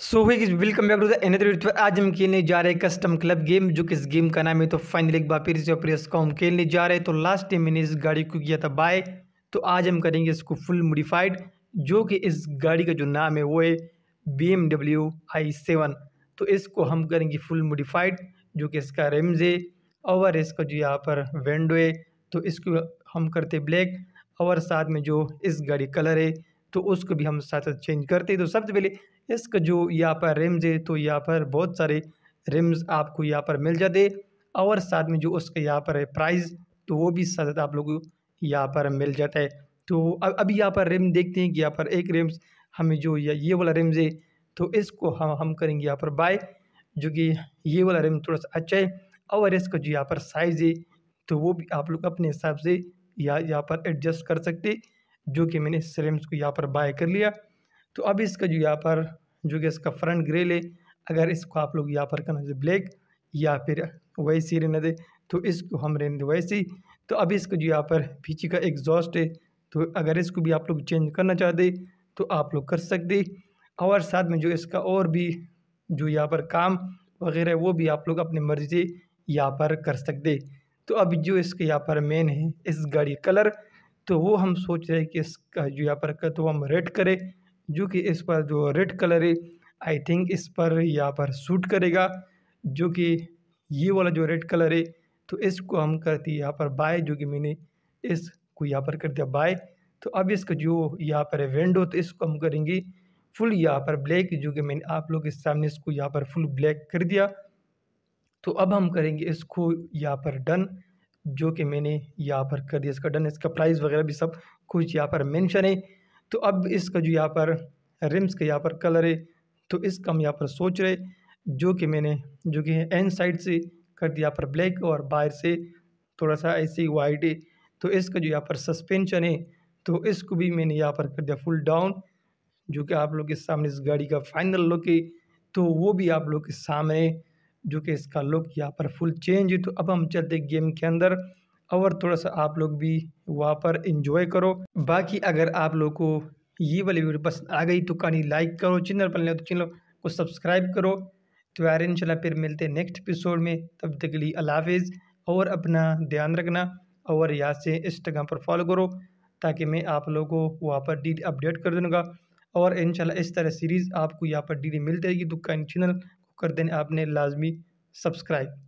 so welcome back to the आज हम खेलने जा रहे हैं कस्टम क्लब गेम जो कि इस गेम का नाम है तो फाइनली एक बार फिर से प्रेस का हम खेलने जा रहे हैं तो लास्ट टाइम मैंने इस गाड़ी को किया था बाय तो आज हम करेंगे इसको फुल मोडिफाइड जो कि इस गाड़ी का जो नाम है वो है बी एम डब्ल्यू सेवन तो इसको हम करेंगे फुल मोडिफाइड जो कि इसका रेम्स है और इसको जो यहाँ पर वेंडोए तो इसको हम करते ब्लैक और साथ में जो इस गाड़ी कलर है तो उसको भी हम साथ साथ चेंज करते तो सबसे पहले इसका जो यहाँ पर रिम्स है तो यहाँ पर बहुत सारे रिम्स आपको यहाँ पर मिल जाते और साथ में जो उसका यहाँ पर है प्राइस तो वो भी साथ साथ आप लोग यहाँ पर मिल जाता है तो अब अभी यहाँ पर रिम देखते हैं कि यहाँ पर एक रिम्स हमें जो या ये वाला रिम्स है तो इसको हम हम करेंगे यहाँ पर बाय जो कि ये वाला रिम थोड़ा सा अच्छा है और इसका जो यहाँ पर साइज़ है तो वो भी आप लोग अपने हिसाब से या यहाँ पर एडजस्ट कर सकते जो कि मैंने सरेम्स को यहाँ पर बाय कर लिया तो अब इसका जो यहाँ पर जो कि इसका फ्रंट ग्रेल है अगर इसको आप लोग यहाँ पर करना चाहिए ब्लैक या फिर वैसे रहने दे तो इसको हम रहने दें वैसे ही तो अब इसका जो यहाँ पर पीछे का एग्जॉस्ट है तो अगर इसको भी आप लोग चेंज करना चाहते तो आप लोग कर सकते और साथ में जो इसका और भी जो यहाँ पर काम वगैरह वो भी आप लोग अपनी मर्ज़ी से यहाँ पर कर सकते तो अब जो इसके यहाँ पर मेन है इस गाड़ी कलर तो वो हम सोच रहे हैं कि इसका जो यहाँ पर कर तो हम रेड करें जो कि इस पर जो रेड कलर है आई थिंक इस पर यहाँ पर सूट करेगा जो कि ये वाला जो रेड कलर है तो इसको हम करते यहाँ पर बाय जो कि मैंने इसको यहाँ पर कर दिया बाय तो अब इसका जो यहाँ पर है विंडो तो इसको हम करेंगे फुल यहाँ पर ब्लैक जो कि मैंने आप लोग के सामने इसको यहाँ पर फुल ब्लैक कर दिया तो अब हम करेंगे इसको यहाँ पर डन जो कि मैंने यहाँ पर कर दिया इसका डन इसका प्राइस वगैरह भी सब कुछ यहाँ पर मेंशन है तो अब इसका जो यहाँ पर रिम्स का यहाँ पर कलर है तो इसका हम यहाँ पर सोच रहे जो कि मैंने जो कि है एन साइड से कर दिया यहाँ पर ब्लैक और बाहर से थोड़ा सा ऐसे वाइट है तो इसका जो यहाँ पर सस्पेंशन है तो इसको भी मैंने यहाँ पर कर दिया फुल डाउन जो कि आप लोग के सामने इस गाड़ी का फाइनल लुक है तो वो भी आप लोग के सामने जो कि इसका लुक यहाँ पर फुल चेंज है तो अब हम चलते गेम के अंदर और थोड़ा सा आप लोग भी वहाँ पर इंजॉय करो बाकी अगर आप लोग को ये वाली वीडियो पसंद आ गई तो कहानी लाइक करो चैनल पर तो चैनल को सब्सक्राइब करो तो यार इंशाल्लाह फिर मिलते हैं नेक्स्ट एपिसोड में तब तक के लिए अलाफिज़ और अपना ध्यान रखना और यहाँ से इंस्टाग्राम पर फॉलो करो ताकि मैं आप लोगों को वहाँ पर डी अपडेट कर दूँगा और इन इस तरह सीरीज़ आपको यहाँ पर डी मिल जाएगी दुकान चैनल कर देने आपने लाजमी सब्सक्राइब